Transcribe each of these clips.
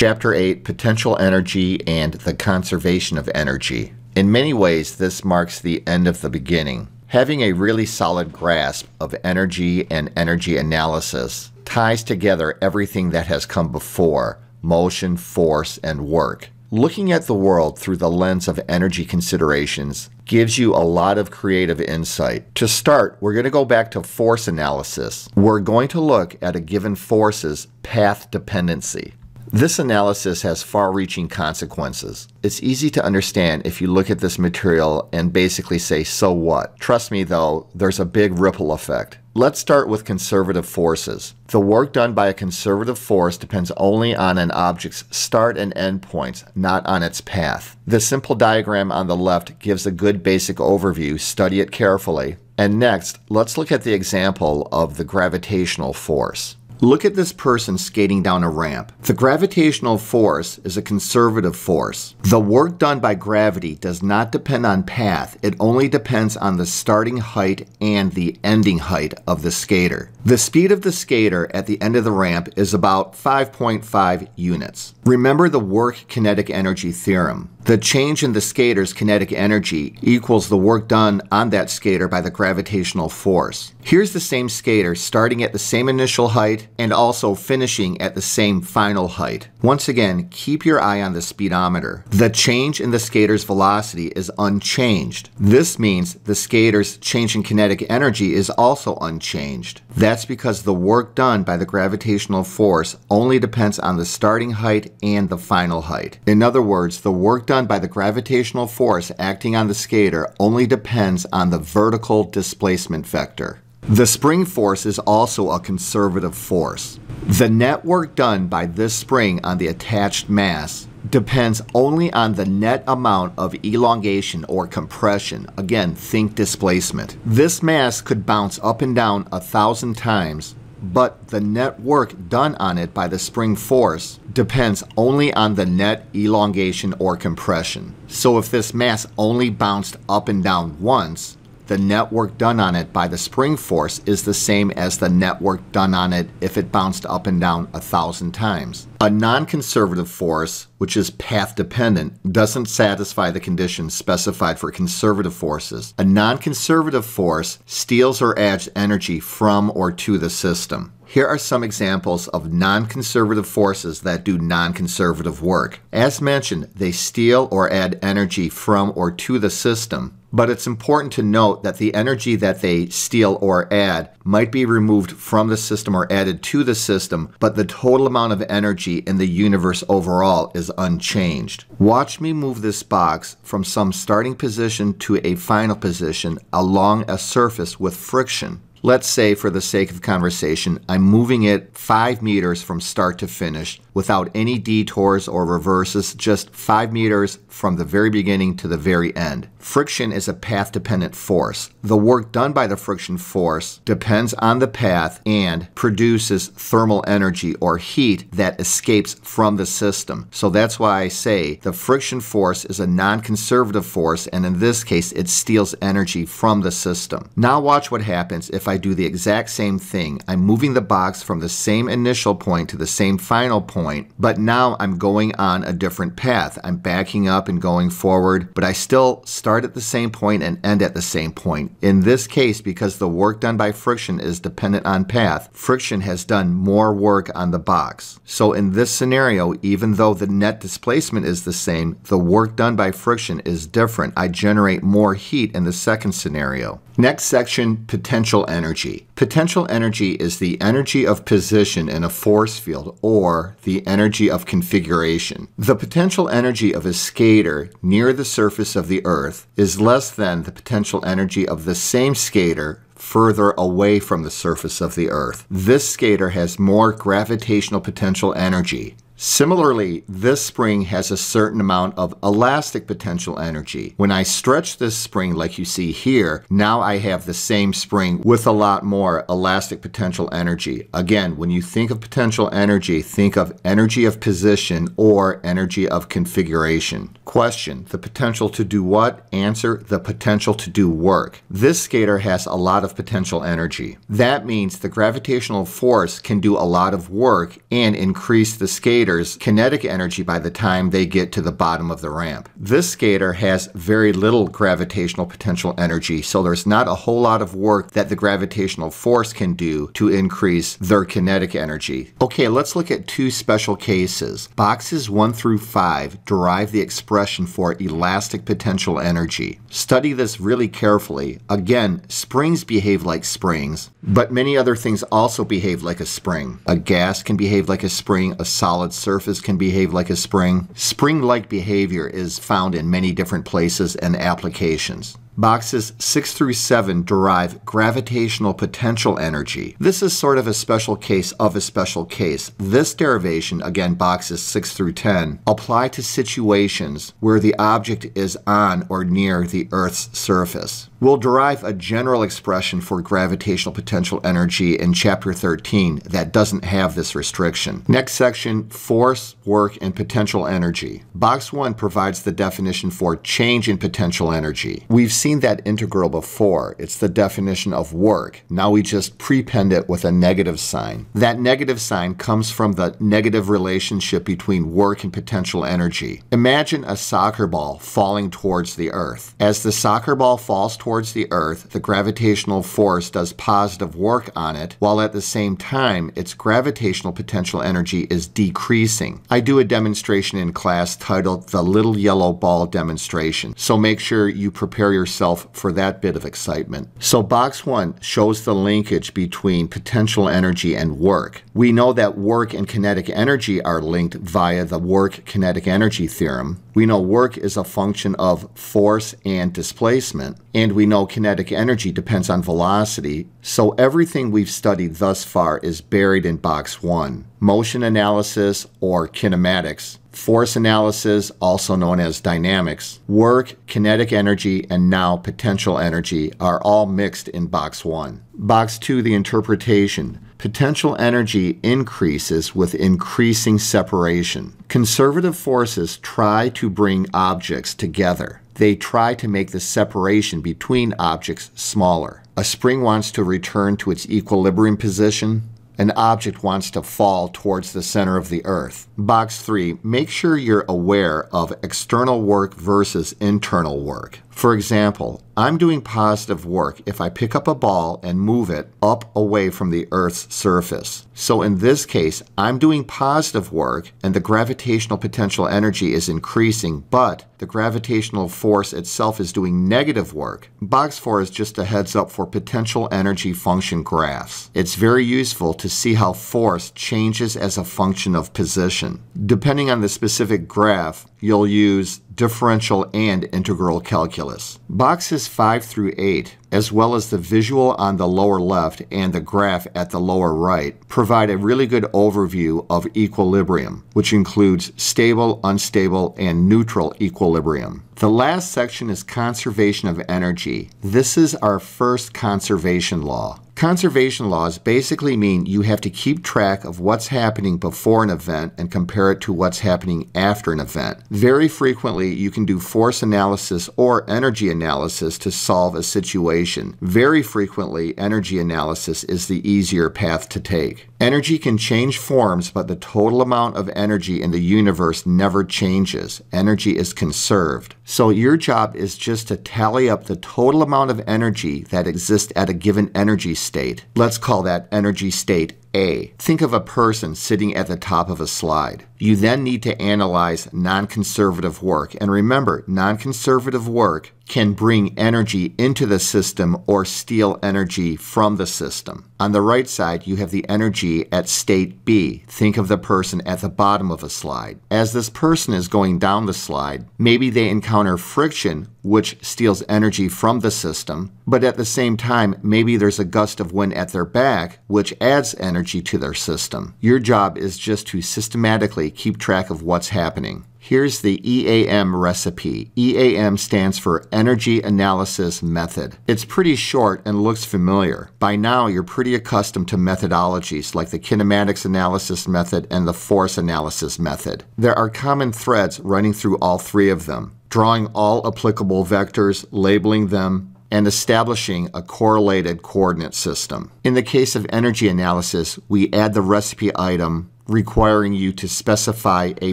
Chapter 8 Potential Energy and the Conservation of Energy. In many ways, this marks the end of the beginning. Having a really solid grasp of energy and energy analysis ties together everything that has come before motion, force, and work. Looking at the world through the lens of energy considerations gives you a lot of creative insight. To start, we're going to go back to force analysis. We're going to look at a given force's path dependency. This analysis has far reaching consequences. It's easy to understand if you look at this material and basically say, so what? Trust me though, there's a big ripple effect. Let's start with conservative forces. The work done by a conservative force depends only on an object's start and end points, not on its path. The simple diagram on the left gives a good basic overview, study it carefully. And next, let's look at the example of the gravitational force. Look at this person skating down a ramp. The gravitational force is a conservative force. The work done by gravity does not depend on path, it only depends on the starting height and the ending height of the skater. The speed of the skater at the end of the ramp is about 5.5 units. Remember the work kinetic energy theorem. The change in the skater's kinetic energy equals the work done on that skater by the gravitational force. Here's the same skater starting at the same initial height and also finishing at the same final height. Once again, keep your eye on the speedometer. The change in the skater's velocity is unchanged. This means the skater's change in kinetic energy is also unchanged. That's because the work done by the gravitational force only depends on the starting height and the final height. In other words, the work done by the gravitational force acting on the skater only depends on the vertical displacement vector. The spring force is also a conservative force. The net work done by this spring on the attached mass depends only on the net amount of elongation or compression. Again, think displacement. This mass could bounce up and down a thousand times but the net work done on it by the spring force depends only on the net elongation or compression. So if this mass only bounced up and down once, the network done on it by the spring force is the same as the network done on it if it bounced up and down a thousand times. A non-conservative force, which is path dependent, doesn't satisfy the conditions specified for conservative forces. A non-conservative force steals or adds energy from or to the system. Here are some examples of non conservative forces that do non conservative work. As mentioned, they steal or add energy from or to the system, but it's important to note that the energy that they steal or add might be removed from the system or added to the system, but the total amount of energy in the universe overall is unchanged. Watch me move this box from some starting position to a final position along a surface with friction. Let's say, for the sake of conversation, I'm moving it 5 meters from start to finish without any detours or reverses, just 5 meters from the very beginning to the very end. Friction is a path dependent force. The work done by the friction force depends on the path and produces thermal energy or heat that escapes from the system. So that's why I say the friction force is a non conservative force, and in this case, it steals energy from the system. Now, watch what happens if I do the exact same thing. I'm moving the box from the same initial point to the same final point, but now I'm going on a different path. I'm backing up and going forward, but I still start start at the same point and end at the same point. In this case, because the work done by friction is dependent on path, friction has done more work on the box. So in this scenario, even though the net displacement is the same, the work done by friction is different. I generate more heat in the second scenario. Next section, potential energy. Potential energy is the energy of position in a force field or the energy of configuration. The potential energy of a skater near the surface of the earth earth is less than the potential energy of the same skater further away from the surface of the earth. This skater has more gravitational potential energy Similarly, this spring has a certain amount of elastic potential energy. When I stretch this spring like you see here, now I have the same spring with a lot more elastic potential energy. Again, when you think of potential energy, think of energy of position or energy of configuration. Question, the potential to do what? Answer, the potential to do work. This skater has a lot of potential energy. That means the gravitational force can do a lot of work and increase the skater skater's kinetic energy by the time they get to the bottom of the ramp. This skater has very little gravitational potential energy, so there's not a whole lot of work that the gravitational force can do to increase their kinetic energy. Okay, let's look at two special cases. Boxes 1 through 5 derive the expression for elastic potential energy. Study this really carefully. Again, springs behave like springs, but many other things also behave like a spring. A gas can behave like a spring, a solid surface can behave like a spring. Spring-like behavior is found in many different places and applications. Boxes 6 through 7 derive gravitational potential energy. This is sort of a special case of a special case. This derivation, again boxes 6 through 10, apply to situations where the object is on or near the Earth's surface. We'll derive a general expression for gravitational potential energy in Chapter 13 that doesn't have this restriction. Next section, force, work, and potential energy. Box 1 provides the definition for change in potential energy. We've seen that integral before. It's the definition of work. Now we just prepend it with a negative sign. That negative sign comes from the negative relationship between work and potential energy. Imagine a soccer ball falling towards the earth. As the soccer ball falls towards the earth, the gravitational force does positive work on it, while at the same time, its gravitational potential energy is decreasing. I do a demonstration in class titled The Little Yellow Ball Demonstration, so make sure you prepare your yourself for that bit of excitement. So box one shows the linkage between potential energy and work. We know that work and kinetic energy are linked via the work kinetic energy theorem. We know work is a function of force and displacement, and we know kinetic energy depends on velocity, so everything we've studied thus far is buried in box one. Motion analysis, or kinematics, force analysis, also known as dynamics, work, kinetic energy, and now potential energy are all mixed in box one. Box two, the interpretation. Potential energy increases with increasing separation. Conservative forces try to bring objects together. They try to make the separation between objects smaller. A spring wants to return to its equilibrium position an object wants to fall towards the center of the Earth. Box 3, make sure you're aware of external work versus internal work. For example, I'm doing positive work if I pick up a ball and move it up away from the Earth's surface. So in this case, I'm doing positive work and the gravitational potential energy is increasing, but the gravitational force itself is doing negative work. Box 4 is just a heads up for potential energy function graphs. It's very useful to see how force changes as a function of position. Depending on the specific graph, you'll use differential and integral calculus. Boxes 5 through 8, as well as the visual on the lower left and the graph at the lower right, provide a really good overview of equilibrium, which includes stable, unstable, and neutral equilibrium. The last section is conservation of energy. This is our first conservation law. Conservation laws basically mean you have to keep track of what's happening before an event and compare it to what's happening after an event. Very frequently, you can do force analysis or energy analysis to solve a situation. Very frequently, energy analysis is the easier path to take. Energy can change forms, but the total amount of energy in the universe never changes. Energy is conserved. So your job is just to tally up the total amount of energy that exists at a given energy state state. Let's call that energy state A. Think of a person sitting at the top of a slide. You then need to analyze non-conservative work. And remember, non-conservative work can bring energy into the system or steal energy from the system. On the right side, you have the energy at state B. Think of the person at the bottom of a slide. As this person is going down the slide, maybe they encounter friction, which steals energy from the system, but at the same time, maybe there's a gust of wind at their back, which adds energy to their system. Your job is just to systematically keep track of what's happening. Here's the EAM recipe. EAM stands for Energy Analysis Method. It's pretty short and looks familiar. By now, you're pretty accustomed to methodologies like the kinematics analysis method and the force analysis method. There are common threads running through all three of them. Drawing all applicable vectors, labeling them, and establishing a correlated coordinate system. In the case of energy analysis, we add the recipe item requiring you to specify a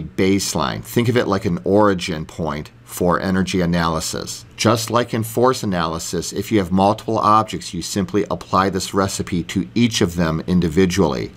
baseline. Think of it like an origin point for energy analysis. Just like in force analysis, if you have multiple objects, you simply apply this recipe to each of them individually.